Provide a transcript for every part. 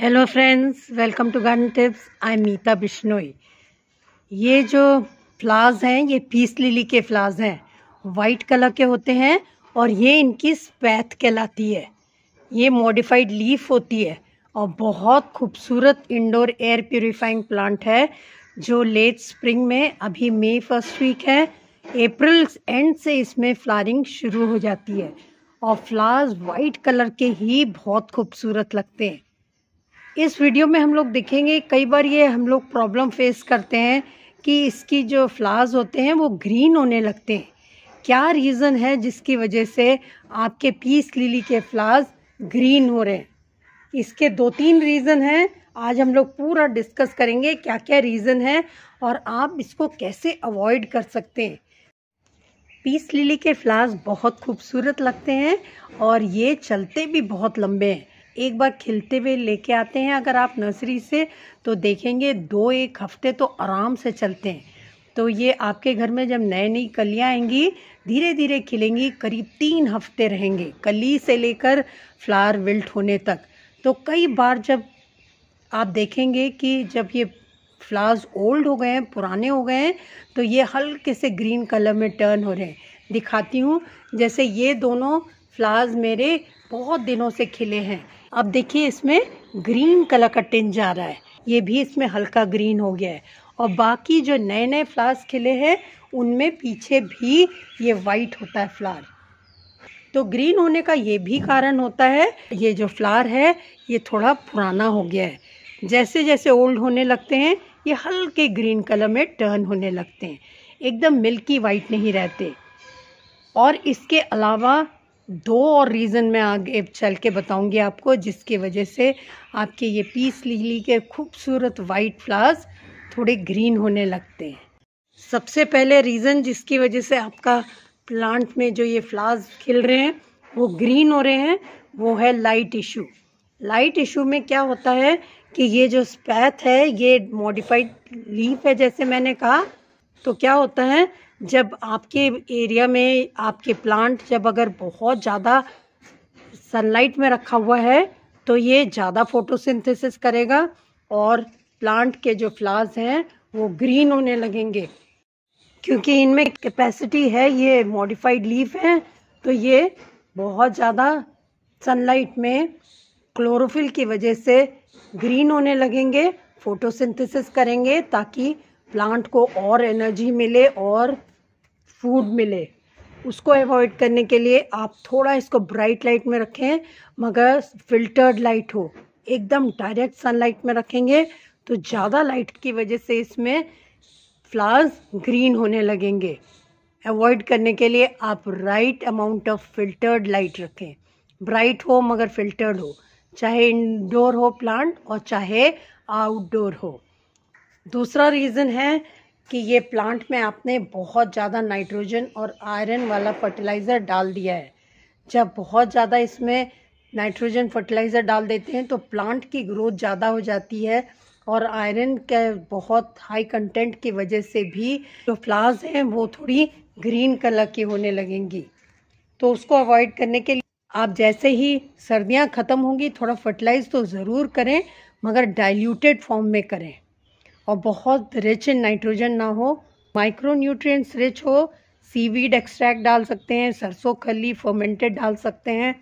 hello friends welcome to garden tips I am Meeta Bishnoi ये जो flowers हैं ये पीस लिली के फ्लावर्स हैं वाइट कलर के होते हैं और ये इनकी स्पैथ कहलाती है ये मॉडिफाइड लीफ होती है और बहुत खूबसूरत इंडोर एयर प्योरीफाइंग प्लांट है जो लेट स्प्रिंग में अभी मई फर्स्ट वीक है अप्रैल एंड से इसमें फ्लारिंग शुरू हो जाती है और फ्लावर्स वाइट कलर के ही बहुत खूबसूरत लगते हैं इस वीडियो में हम लोग देखेंगे कई बार ये हम लोग प्रॉब्लम फेस करते हैं कि इसकी जो फ्लावर्स होते हैं वो ग्रीन होने लगते हैं क्या रीज़न है जिसकी वजह से आपके पीस लिली के फ्लावर्स ग्रीन हो रहे हैं इसके दो तीन रीज़न हैं आज हम लोग पूरा डिस्कस करेंगे क्या क्या रीज़न है और आप इसको कैसे अवॉइड कर सकते हैं पीस लिली के फ्लावर्स बहुत खूबसूरत लगते हैं और ये चलते भी बहुत लंबे हैं एक बार खिलते हुए लेके आते हैं अगर आप नर्सरी से तो देखेंगे दो एक हफ्ते तो आराम से चलते हैं तो ये आपके घर में जब नए नई कलियाँ आएंगी धीरे धीरे खिलेंगी करीब तीन हफ्ते रहेंगे कली से लेकर फ्लावर विल्ट होने तक तो कई बार जब आप देखेंगे कि जब ये फ्लावर्स ओल्ड हो गए हैं पुराने हो गए हैं तो ये हल्के से ग्रीन कलर में टर्न हो रहे हैं दिखाती हूँ जैसे ये दोनों फ्लावर्स मेरे बहुत दिनों से खिले हैं अब देखिए इसमें ग्रीन कलर का टिंज आ रहा है ये भी इसमें हल्का ग्रीन हो गया है और बाकी जो नए नए फ्लावर्स खिले हैं उनमें पीछे भी ये वाइट होता है फ्लावर तो ग्रीन होने का ये भी कारण होता है ये जो फ्लावर है ये थोड़ा पुराना हो गया है जैसे जैसे ओल्ड होने लगते हैं ये हल्के ग्रीन कलर में टर्न होने लगते हैं एकदम मिल्की वाइट नहीं रहते और इसके अलावा दो और रीज़न मैं आगे चल के बताऊंगी आपको जिसकी वजह से आपके ये पीस लीली के खूबसूरत वाइट फ्लावर्स थोड़े ग्रीन होने लगते हैं सबसे पहले रीज़न जिसकी वजह से आपका प्लांट में जो ये फ्लावर्स खिल रहे हैं वो ग्रीन हो रहे हैं वो है लाइट इशू लाइट इशू में क्या होता है कि ये जो स्पैथ है ये मॉडिफाइड लीफ है जैसे मैंने कहा तो क्या होता है जब आपके एरिया में आपके प्लांट जब अगर बहुत ज़्यादा सनलाइट में रखा हुआ है तो ये ज़्यादा फोटोसिंथेसिस करेगा और प्लांट के जो फ्लावर्स हैं वो ग्रीन होने लगेंगे क्योंकि इनमें कैपेसिटी है ये मॉडिफाइड लीफ हैं तो ये बहुत ज़्यादा सनलाइट में क्लोरोफिल की वजह से ग्रीन होने लगेंगे फोटोसिंथेसिस करेंगे ताकि प्लांट को और एनर्जी मिले और फूड मिले उसको अवॉइड करने के लिए आप थोड़ा इसको ब्राइट लाइट में रखें मगर फिल्टर्ड लाइट हो एकदम डायरेक्ट सनलाइट में रखेंगे तो ज़्यादा लाइट की वजह से इसमें फ्लावर्स ग्रीन होने लगेंगे अवॉइड करने के लिए आप right amount of filtered light रखें ब्राइट हो मगर फिल्टर्ड हो चाहे इंडोर हो प्लांट और चाहे आउटडोर हो दूसरा रीज़न है कि ये प्लांट में आपने बहुत ज़्यादा नाइट्रोजन और आयरन वाला फर्टिलाइज़र डाल दिया है जब बहुत ज़्यादा इसमें नाइट्रोजन फर्टिलाइज़र डाल देते हैं तो प्लांट की ग्रोथ ज़्यादा हो जाती है और आयरन के बहुत हाई कंटेंट की वजह से भी जो फ्लावर्स हैं वो थोड़ी ग्रीन कलर की होने लगेंगी तो उसको अवॉइड करने के लिए आप जैसे ही सर्दियां ख़त्म होंगी थोड़ा फर्टिलाइज़ तो ज़रूर करें मगर डाइल्यूटेड फॉर्म में करें और बहुत रिच इन नाइट्रोजन ना हो माइक्रो न्यूट्रिएंट्स रिच हो सीवीड एक्सट्रैक्ट डाल सकते हैं सरसों खली फर्मेंटेड डाल सकते हैं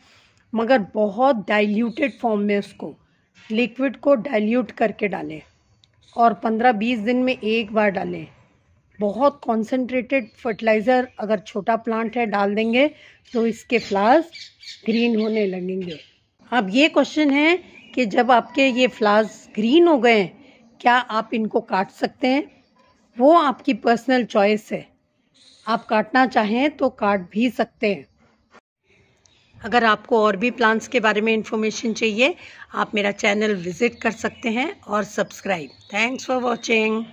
मगर बहुत डाइल्यूटेड फॉर्म में उसको लिक्विड को डाइल्यूट करके डालें और 15-20 दिन में एक बार डालें बहुत कॉन्सेंट्रेटेड फर्टिलाइज़र अगर छोटा प्लांट है डाल देंगे तो इसके फ्लावर्स ग्रीन होने लगेंगे अब ये क्वेश्चन है कि जब आपके ये फ्लावर्स ग्रीन हो गए क्या आप इनको काट सकते हैं वो आपकी पर्सनल चॉइस है आप काटना चाहें तो काट भी सकते हैं अगर आपको और भी प्लांट्स के बारे में इन्फॉर्मेशन चाहिए आप मेरा चैनल विज़िट कर सकते हैं और सब्सक्राइब थैंक्स फॉर वॉचिंग